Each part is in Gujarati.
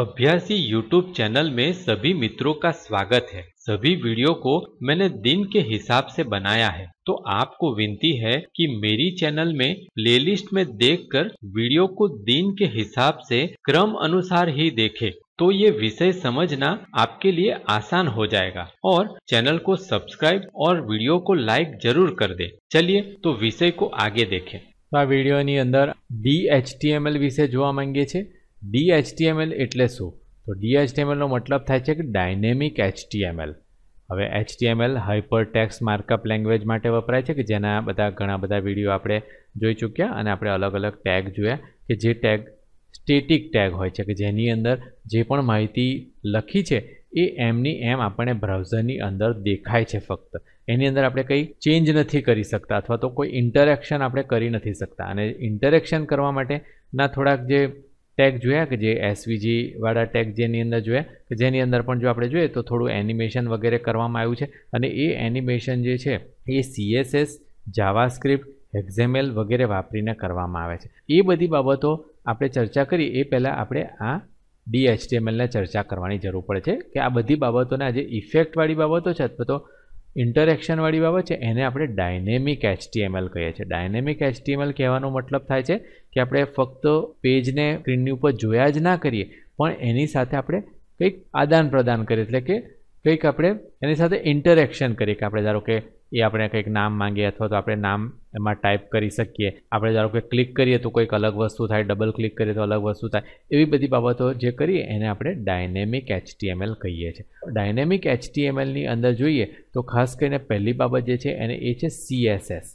अभ्यासी YouTube चैनल में सभी मित्रों का स्वागत है सभी वीडियो को मैंने दिन के हिसाब से बनाया है तो आपको विनती है कि मेरी चैनल में प्लेलिस्ट में देखकर वीडियो को दिन के हिसाब से क्रम अनुसार ही देखें तो ये विषय समझना आपके लिए आसान हो जाएगा और चैनल को सब्सक्राइब और वीडियो को लाइक जरूर कर दे चलिए तो विषय को आगे देखे तो वीडियो अंदर D H T M L विषय માંગીએ मांगे ડી ડીએચટીએમએલ એટલે શું તો ડી એચટીએમએલનો મતલબ થાય છે કે ડાયનેમિક એચટીએમએલ હવે HTML hyper text markup language માટે વપરાય છે કે જેના બધા ઘણા બધા વિડીયો આપણે જોઈ ચૂક્યા અને આપણે અલગ અલગ ટેગ જોયા કે જે ટેગ સ્ટેટિક ટેગ હોય છે કે જેની અંદર જે પણ માહિતી લખી છે એ એમની એમ આપણને બ્રાઉઝરની અંદર દેખાય છે ફક્ત એની અંદર આપણે કંઈ ચેન્જ નથી કરી શકતા અથવા તો કોઈ ઇન્ટરેક્શન આપણે કરી નથી શકતા અને ઇન્ટરેક્શન કરવા માટેના થોડાક જે ટેગ જોયા કે જે એસવીજીવાળા ટેગ જેની અંદર જોયા કે જેની અંદર પણ જો આપણે જોઈએ તો થોડું એનિમેશન વગેરે કરવામાં આવ્યું છે અને એ એનિમેશન જે છે એ સીએસએસ જાવાસ્ક્રિપ્ટ હેક્ઝેમેલ વગેરે વાપરીને કરવામાં આવે છે એ બધી બાબતો આપણે ચર્ચા કરી એ પહેલાં આપણે આ ડીએચટીએમએલને ચર્ચા કરવાની જરૂર પડે છે કે આ બધી બાબતોને આજે ઇફેક્ટવાળી બાબતો છે અથવા તો ઇન્ટરેક્શનવાળી બાબત છે એને આપણે ડાયનેમિક એચટીએમએલ કહીએ છીએ ડાયનેમિક એચટીએમએલ કહેવાનો મતલબ થાય છે કે આપણે ફક્ત પેજને સ્ક્રીનની ઉપર જોયા જ ના કરીએ પણ એની સાથે આપણે કંઈક આદાન પ્રદાન કરીએ એટલે કે કંઈક આપણે એની સાથે ઇન્ટરેક્શન કરીએ કે આપણે ધારો કે એ આપણે કંઈક નામ માંગીએ અથવા તો આપણે નામ એમાં ટાઈપ કરી શકીએ આપણે ધારો કે ક્લિક કરીએ તો કોઈક અલગ વસ્તુ થાય ડબલ ક્લિક કરીએ તો અલગ વસ્તુ થાય એવી બધી બાબતો જે કરીએ એને આપણે ડાયનેમિક એચટીએમએલ કહીએ છીએ ડાયનેમિક એચટીએમએલની અંદર જોઈએ તો ખાસ કરીને પહેલી બાબત જે છે એને એ છે CSS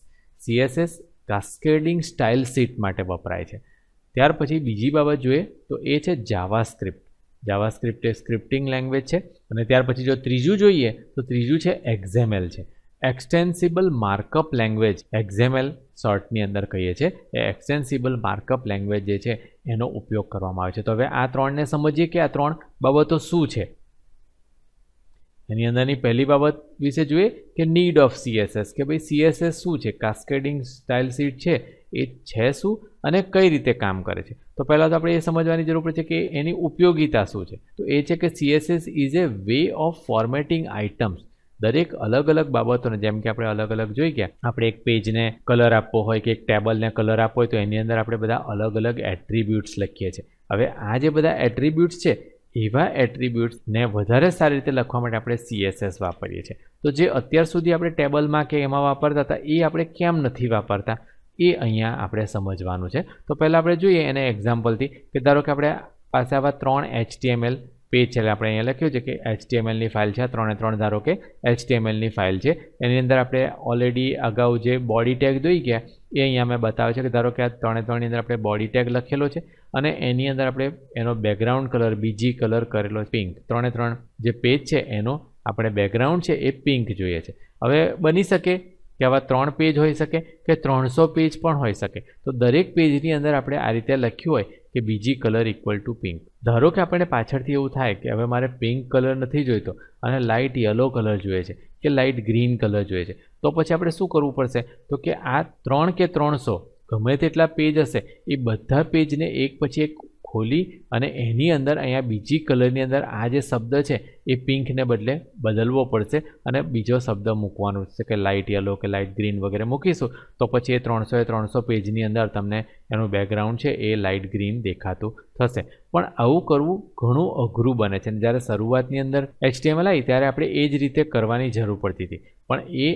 CSS cascading style sheet માટે વપરાય છે ત્યાર પછી બીજી બાબત જોઈએ તો એ છે જાવા સ્ક્રિપ્ટ જાવા સ્ક્રિપ્ટ એ સ્ક્રિપ્ટિંગ લેંગ્વેજ છે અને ત્યાર પછી જો ત્રીજું જોઈએ તો ત્રીજું છે એક્ઝેમએલ છે એક્સ્ટેન્સિબલ માર્કઅપ લેંગ્વેજ એક્ઝેમએલ શોર્ટની અંદર કહીએ છીએ એ એક્સ્ટેન્સિબલ માર્કઅપ લેંગ્વેજ જે છે એનો ઉપયોગ કરવામાં આવે છે તો હવે આ ત્રણને સમજીએ કે આ ત્રણ બાબતો શું છે એની અંદરની પહેલી બાબત વિશે જોઈએ કે નીડ ઓફ સીએસએસ કે ભાઈ સીએસએસ શું છે કાસ્કેડિંગ સ્ટાઇલ શીટ છે એ છે શું અને કઈ રીતે કામ કરે છે તો પહેલાં તો આપણે એ સમજવાની જરૂર પડે છે કે એની ઉપયોગિતા શું છે તો એ છે કે CSS is a way of formatting items દરેક અલગ અલગ બાબતોને જેમ કે આપણે અલગ અલગ જોઈ ગયા આપણે એક પેજને કલર આપવો હોય કે એક ટેબલને કલર આપવો હોય તો એની અંદર આપણે બધા અલગ અલગ એટ્રીબ્યુટ્સ લખીએ છીએ હવે આ જે બધા એટ્રીબ્યુટ્સ છે એવા એટ્રીબ્યુટ્સને વધારે સારી રીતે લખવા માટે આપણે સીએસએસ વાપરીએ છીએ તો જે અત્યાર સુધી આપણે ટેબલમાં કે એમાં વાપરતા હતા એ આપણે કેમ નથી વાપરતા એ અહીંયા આપણે સમજવાનું છે તો પહેલાં આપણે જોઈએ એને એક્ઝામ્પલથી કે ધારો કે આપણે પાસે આવા ત્રણ એચટીએમએલ પેજ છે એટલે આપણે અહીંયા લખ્યું છે કે એચટીએમએલની ફાઇલ છે ત્રણે ત્રણ ધારો કે એચટીએમએલની ફાઇલ છે એની અંદર આપણે ઓલરેડી અગાઉ જે બોડી ટેગ જોઈ ગયા એ અહીંયા મેં બતાવે છે કે ધારો કે આ ત્રણે ત્રણની અંદર આપણે બોડી ટેગ લખેલો છે અને એની અંદર આપણે એનો બેકગ્રાઉન્ડ કલર બીજી કલર કરેલો પિંક ત્રણે ત્રણ જે પેજ છે એનો આપણે બેકગ્રાઉન્ડ છે એ પિંક જોઈએ છે હવે બની શકે કે આવા ત્રણ પેજ હોઈ શકે કે ત્રણસો પેજ પણ હોઈ શકે તો દરેક પેજની અંદર આપણે આ રીતે લખ્યું હોય કે બીજી કલર ઇક્વલ ટુ પિંક ધારો કે આપણે પાછળથી એવું થાય કે હવે મારે પિંક કલર નથી જોઈતો અને લાઇટ યલો કલર જોઈએ છે કે લાઇટ ગ્રીન કલર જોઈએ છે તો પછી આપણે શું કરવું પડશે તો કે આ ત્રણ કે ત્રણસો ગમે તેટલા પેજ હશે એ બધા પેજને એક પછી એક ખોલી અને એની અંદર અહીંયા બીજી કલરની અંદર આ જે શબ્દ છે એ પિંકને બદલે બદલવો પડશે અને બીજો શબ્દ મૂકવાનો છે કે લાઇટ યલો કે લાઇટ ગ્રીન વગેરે મૂકીશું તો પછી એ ત્રણસો એ ત્રણસો પેજની અંદર તમને એનું બેકગ્રાઉન્ડ છે એ લાઇટ ગ્રીન દેખાતું થશે પણ આવું કરવું ઘણું અઘરું બને છે અને જ્યારે શરૂઆતની અંદર એચટીએમએલ આવી ત્યારે આપણે એ જ રીતે કરવાની જરૂર પડતી હતી પણ એ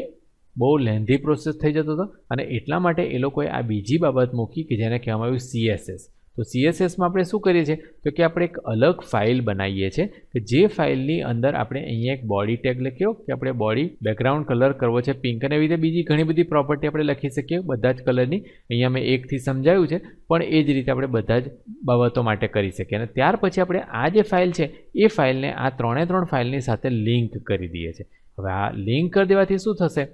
બહુ લેન્ધી પ્રોસેસ થઈ જતો હતો અને એટલા માટે એ લોકોએ આ બીજી બાબત મૂકી કે જેને કહેવામાં આવ્યું સીએસએસ તો સીએસએસમાં આપણે શું કરીએ છીએ તો કે આપણે એક અલગ ફાઇલ બનાવીએ છીએ કે જે ફાઇલની અંદર આપણે અહીંયા એક બોડી ટેગ લખ્યો કે આપણે બોડી બેકગ્રાઉન્ડ કલર કરવો છે પિંક અને એવી રીતે બીજી ઘણી બધી પ્રોપર્ટી આપણે લખી શકીએ બધા જ કલરની અહીંયા મેં એકથી સમજાયું છે પણ એ જ રીતે આપણે બધા જ બાબતો માટે કરી શકીએ અને ત્યાર પછી આપણે આ જે ફાઇલ છે એ ફાઇલને આ ત્રણે ત્રણ ફાઇલની સાથે લિંક કરી દઈએ છીએ હવે આ લિંક કરી દેવાથી શું થશે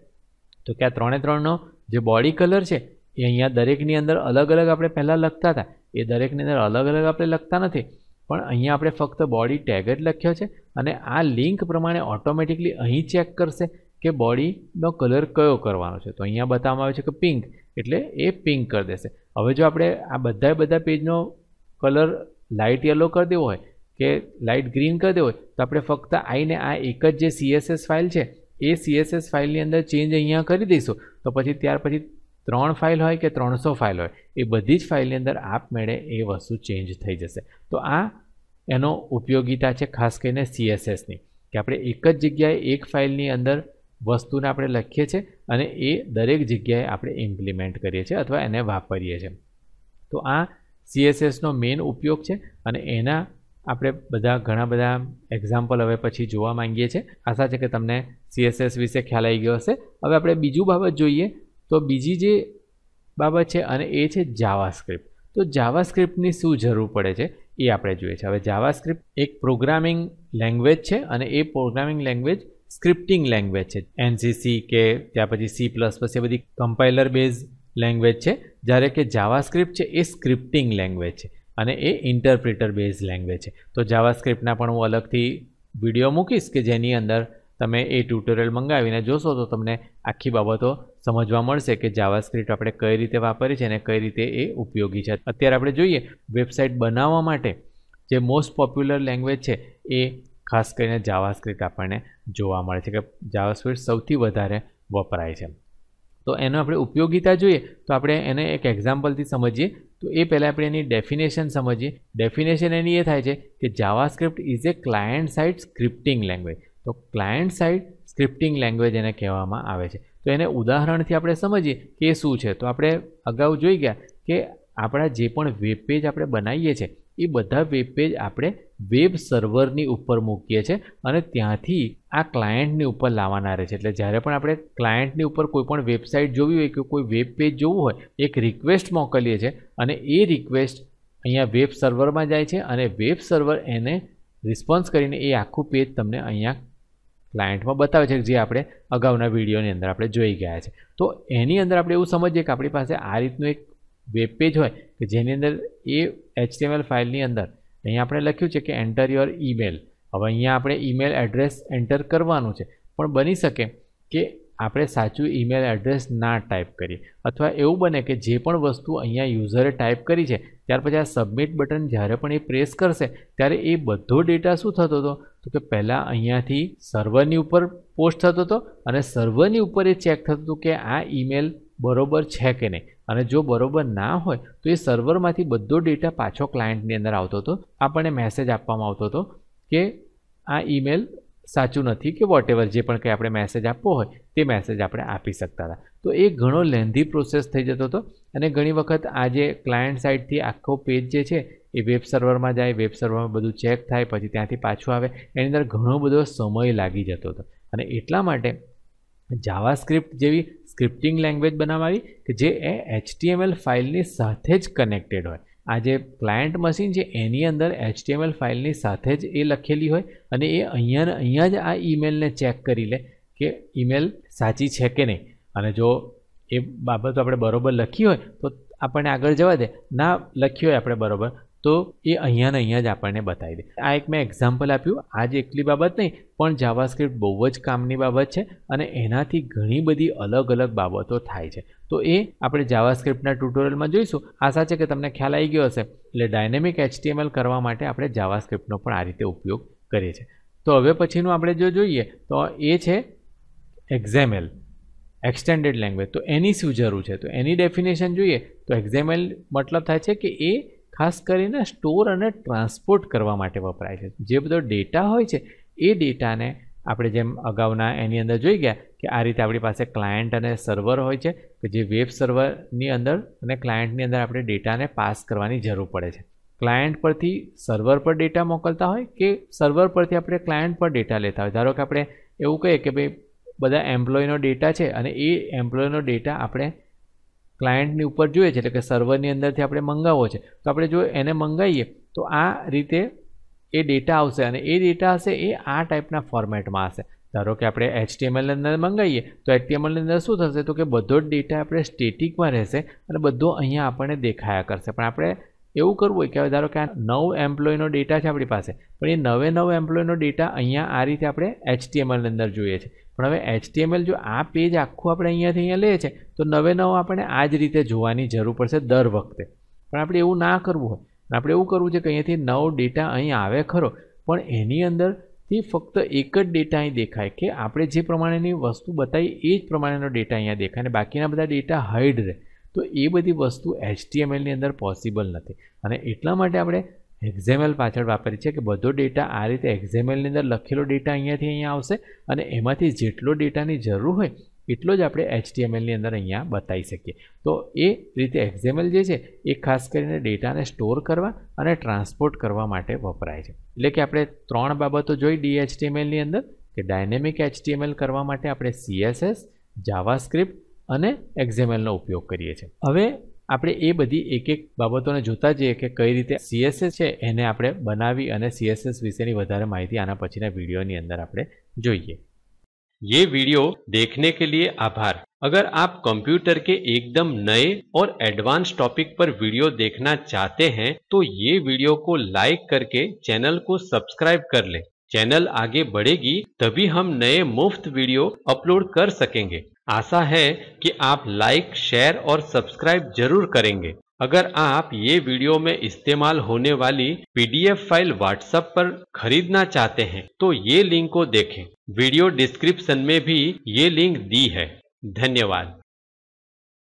તો કે આ ત્રણે ત્રણનો જે બોડી કલર છે એ અહીંયા દરેકની અંદર અલગ અલગ આપણે પહેલાં લખતા હતા એ દરેકની અંદર અલગ અલગ આપણે લખતા નથી પણ અહીંયા આપણે ફક્ત બોડી ટેગ જ લખ્યો છે અને આ લિંક પ્રમાણે ઓટોમેટિકલી અહીં ચેક કરશે કે બોડીનો કલર કયો કરવાનો છે તો અહીંયા બતાવવામાં આવે છે કે પિંક એટલે એ પિંક કરી દેશે હવે જો આપણે આ બધા બધા પેજનો કલર લાઇટ યલો કરી દેવો હોય કે લાઇટ ગ્રીન કરી દેવો હોય તો આપણે ફક્ત આઈને આ એક જ જે સીએસએસ ફાઇલ છે એ સીએસએસ ફાઇલની અંદર ચેન્જ અહીંયા કરી દઈશું તો પછી ત્યાર પછી ત્રણ ફાઇલ હોય કે ત્રણસો ફાઇલ હોય એ બધી જ ફાઇલની અંદર આપમેળે એ વસ્તુ ચેન્જ થઈ જશે તો આ એનો ઉપયોગીતા છે ખાસ કરીને સીએસએસની કે આપણે એક જ જગ્યાએ એક ફાઇલની અંદર વસ્તુને આપણે લખીએ છીએ અને એ દરેક જગ્યાએ આપણે ઇમ્પ્લિમેન્ટ કરીએ છીએ અથવા એને વાપરીએ છીએ તો આ સીએસએસનો મેઇન ઉપયોગ છે અને એના આપણે બધા ઘણા બધા એક્ઝામ્પલ હવે પછી જોવા માંગીએ છીએ આશા છે કે તમને સીએસએસ વિશે ખ્યાલ આવી ગયો હશે હવે આપણે બીજું બાબત જોઈએ તો બીજી જે બાબત છે અને એ છે જાવાસ્ક્રિપ્ટ તો જાવાસ્ક્રિપ્ટની શું જરૂર પડે છે એ આપણે જોઈએ છે હવે જાવાસ્ક્રિપ્ટ એક પ્રોગ્રામિંગ લેંગ્વેજ છે અને એ પ્રોગ્રામિંગ લેંગ્વેજ સ્ક્રિપ્ટિંગ લેંગ્વેજ છે એનસીસી કે ત્યાં પછી સી પ્લસ પ્લસ એ બધી કમ્પાઇલર બેઝ લેંગ્વેજ છે જ્યારે કે જાવાસ્ક્રિપ્ટ છે એ સ્ક્રિપ્ટિંગ લેંગ્વેજ છે અને એ ઇન્ટરપ્રિટર બેઝ લેંગ્વેજ છે તો જાવાસ્ક્રિપ્ટના પણ હું અલગથી વિડીયો મૂકીશ કે જેની અંદર તમે એ ટ્યુટોરિયલ મંગાવીને જોશો તો તમને આખી બાબતો સમજવા મળશે કે જાવાસ્ક્રિપ્ટ આપણે કઈ રીતે વાપરીએ છીએ અને કઈ રીતે એ ઉપયોગી છે અત્યારે આપણે જોઈએ વેબસાઇટ બનાવવા માટે જે મોસ્ટ પોપ્યુલર લેંગ્વેજ છે એ ખાસ કરીને જાવાસ્ક્રિપ્ટ આપણને જોવા મળે છે કે જાવાસ્ક્રિપ્ટ સૌથી વધારે વપરાય છે તો એનો આપણે ઉપયોગિતા જોઈએ તો આપણે એને એક એક્ઝામ્પલથી સમજીએ તો એ પહેલાં આપણે એની ડેફિનેશન સમજીએ ડેફિનેશન એની એ થાય છે કે JavaScript is a client side scripting language તો ક્લાયન્ટ સાઇડ સ્ક્રિપ્ટિંગ લેંગ્વેજ એને કહેવામાં આવે છે તો એને ઉદાહરણથી આપણે સમજીએ કે એ શું છે તો આપણે અગાઉ જોઈ ગયા કે આપણા જે પણ વેબ પેજ આપણે બનાવીએ છીએ એ બધા વેબ પેજ આપણે વેબ સર્વરની ઉપર મૂકીએ છીએ અને ત્યાંથી આ ક્લાયન્ટની ઉપર લાવવાના રહે છે એટલે જ્યારે પણ આપણે ક્લાયન્ટની ઉપર કોઈ પણ વેબસાઇટ જોવી હોય કે કોઈ વેબ પેજ જોવું હોય એક રિક્વેસ્ટ મોકલીએ છીએ અને એ રિક્વેસ્ટ અહીંયા વેબ સર્વરમાં જાય છે અને વેબ સર્વર એને રિસ્પોન્સ કરીને એ આખું પેજ તમને અહીંયા ક્લાયન્ટમાં બતાવે છે જે આપણે અગાઉના વિડીયોની અંદર આપણે જોઈ ગયા છે તો એની અંદર આપણે એવું સમજીએ કે આપણી પાસે આ રીતનું એક વેબ પેજ હોય કે જેની અંદર એ એચટીએમએલ ફાઇલની અંદર અહીંયા આપણે લખ્યું છે કે એન્ટર યોર ઈમેલ હવે અહીંયા આપણે ઈમેલ એડ્રેસ એન્ટર કરવાનું છે પણ બની શકે કે આપણે સાચું ઈમેલ એડ્રેસ ના ટાઈપ કરીએ અથવા એવું બને કે જે પણ વસ્તુ અહીંયા યુઝરે ટાઈપ કરી છે ત્યાર પછી આ સબમિટ બટન જ્યારે પણ એ પ્રેસ કરશે ત્યારે એ બધો ડેટા શું થતો હતો તો કે પહેલાં અહીંયાથી સર્વરની ઉપર પોસ્ટ થતો હતો અને સર્વરની ઉપર એ ચેક થતું હતું કે આ ઈમેલ બરોબર છે કે નહીં અને જો બરોબર ના હોય તો એ સર્વરમાંથી બધો ડેટા પાછો ક્લાયન્ટની અંદર આવતો હતો આપણને મેસેજ આપવામાં આવતો હતો કે આ ઈમેલ સાચું નથી કે વોટ એવર જે પણ કંઈ આપણે મેસેજ આપવો હોય તે મેસેજ આપણે આપી શકતા હતા તો એ ઘણો લેન્ધી પ્રોસેસ થઈ જતો હતો અને ઘણી વખત આ જે ક્લાયન્ટ સાઇડથી આખો પેજ જે છે એ વેબ સર્વરમાં જાય વેબ સર્વરમાં બધું ચેક થાય પછી ત્યાંથી પાછું આવે એની અંદર ઘણો બધો સમય લાગી જતો હતો અને એટલા માટે સ્ક્રિપ્ટ જેવી સ્ક્રિપ્ટિંગ લેંગ્વેજ બનાવવી કે જે એ એચટીએમએલ ફાઇલની સાથે જ કનેક્ટેડ હોય આ જે ક્લાયન્ટ મશીન છે એની અંદર એચટીએમએલ ફાઇલની સાથે જ એ લખેલી હોય અને એ અહીંયા અહીંયા જ આ ઈમેલને ચેક કરી લે કે ઈમેલ સાચી છે કે નહીં અને જો એ બાબતો આપણે બરોબર લખી હોય તો આપણને આગળ જવા દે ના લખી હોય આપણે બરોબર તો એ અહીંયાને અહીંયા જ આપણને બતાવી દે આ એક મેં એક્ઝામ્પલ આપ્યું આ જ એકલી બાબત નહીં પણ જાવાસ્ક્રિપ્ટ બહુ જ કામની બાબત છે અને એનાથી ઘણી બધી અલગ અલગ બાબતો થાય છે તો એ આપણે જાવાસ્ક્રિપ્ટના ટ્યુટોરિયલમાં જોઈશું આશા છે કે તમને ખ્યાલ આવી ગયો હશે એટલે ડાયનેમિક એચટીએમએલ કરવા માટે આપણે જાવાસ્ક્રિપ્ટનો પણ આ રીતે ઉપયોગ કરીએ છીએ તો હવે પછીનું આપણે જો જોઈએ તો એ છે એક્ઝેમેલ એક્સટેન્ડેડ લેંગ્વેજ તો એની શું જરૂર છે તો એની ડેફિનેશન જોઈએ તો એક્ઝેમેલ મતલબ થાય છે કે એ ખાસ કરીને સ્ટોર અને ટ્રાન્સપોર્ટ કરવા માટે વપરાય છે જે બધો ડેટા હોય છે એ ડેટાને આપણે જેમ અગાઉના એની અંદર જોઈ ગયા કે આ રીતે આપણી પાસે ક્લાયન્ટ અને સર્વર હોય છે કે જે વેબ સર્વરની અંદર અને ક્લાયન્ટની અંદર આપણે ડેટાને પાસ કરવાની જરૂર પડે છે ક્લાયન્ટ પરથી સર્વર પર ડેટા મોકલતા હોય કે સર્વર પરથી આપણે ક્લાયન્ટ પર ડેટા લેતા હોય ધારો કે આપણે એવું કહીએ કે ભાઈ બધા એમ્પ્લોયનો ડેટા છે અને એ એમ્પ્લોયનો ડેટા આપણે ક્લાયન્ટની ઉપર જોઈએ છે એટલે કે સર્વરની અંદરથી આપણે મંગાવવો છે તો આપણે જો એને મંગાવીએ તો આ રીતે એ ડેટા આવશે અને એ ડેટા હશે એ આ ટાઈપના ફોર્મેટમાં હશે ધારો કે આપણે એચટીએમએલની અંદર મંગાવીએ તો એચટીએમએલની અંદર શું થશે તો કે બધો જ ડેટા આપણે સ્ટેટિકમાં રહેશે અને બધો અહીંયા આપણને દેખાયા કરશે પણ આપણે એવું કરવું હોય કે હવે ધારો કે આ નવ એમ્પ્લોયનો ડેટા છે આપણી પાસે પણ એ નવે નવ એમ્પ્લોયનો ડેટા અહીંયા આ રીતે આપણે એચટીએમએલની અંદર જોઈએ છે પણ હવે એચટીએમએલ જો આ પેજ આખું આપણે અહીંયાથી અહીંયા લે છે તો નવે નવ આપણે આ જ રીતે જોવાની જરૂર પડશે દર વખતે પણ આપણે એવું ના કરવું હોય આપણે એવું કરવું છે કે અહીંયાથી નવો ડેટા અહીં આવે ખરો પણ એની અંદરથી ફક્ત એક જ ડેટા અહીં દેખાય કે આપણે જે પ્રમાણેની વસ્તુ બતાવી એ જ પ્રમાણેનો ડેટા અહીંયા દેખાય અને બાકીના બધા ડેટા હાઈડ રહે તો એ બધી વસ્તુ એચટીએમએલની અંદર પોસિબલ નથી અને એટલા માટે આપણે એક્ઝેમલ પાછળ વાપરી છે કે બધો ડેટા આ રીતે એક્ઝેમલની અંદર લખેલો ડેટા અહીંયાથી અહીંયા આવશે અને એમાંથી જેટલો ડેટાની જરૂર હોય એટલો જ આપણે એચટીએમએલની અંદર અહીંયા બતાવી શકીએ તો એ રીતે એક્ઝેમલ જે છે એ ખાસ કરીને ડેટાને સ્ટોર કરવા અને ટ્રાન્સપોર્ટ કરવા માટે વપરાય છે એટલે કે આપણે ત્રણ બાબતો જોઈ ડીએચટીએમએલની અંદર કે ડાયનેમિક એચટીએમએલ કરવા માટે આપણે સીએસએસ જાવાસ્ક્રિપ્ટ અને એક્ઝેમએલનો ઉપયોગ કરીએ છીએ હવે આપણે એ બધી એક એક બાબતોને જોતા જઈએ કે કઈ રીતે CSS છે એને આપણે બનાવી અને CSS વિશેની વધારે માહિતી આના પછીના વિડિયોની અંદર આપણે જોઈએ. યે વિડિયો દેખને કે લિયે આભાર. અગર આપ કમ્પ્યુટર કે એકદમ નયે ઓર એડવાન્સ ટોપિક પર વિડિયો દેખના ચાહતે હે તો યે વિડિયો કો લાઈક કરકે ચેનલ કો સબસ્ક્રાઇબ કર લે. ચેનલ આગે બઢેગી તભી હમ નયે મુફત વિડિયો અપલોડ કર સકેંગે. आशा है कि आप लाइक शेयर और सब्सक्राइब जरूर करेंगे अगर आप ये वीडियो में इस्तेमाल होने वाली पीडीएफ फाइल व्हाट्सएप पर खरीदना चाहते हैं तो ये लिंक को देखें वीडियो डिस्क्रिप्शन में भी ये लिंक दी है धन्यवाद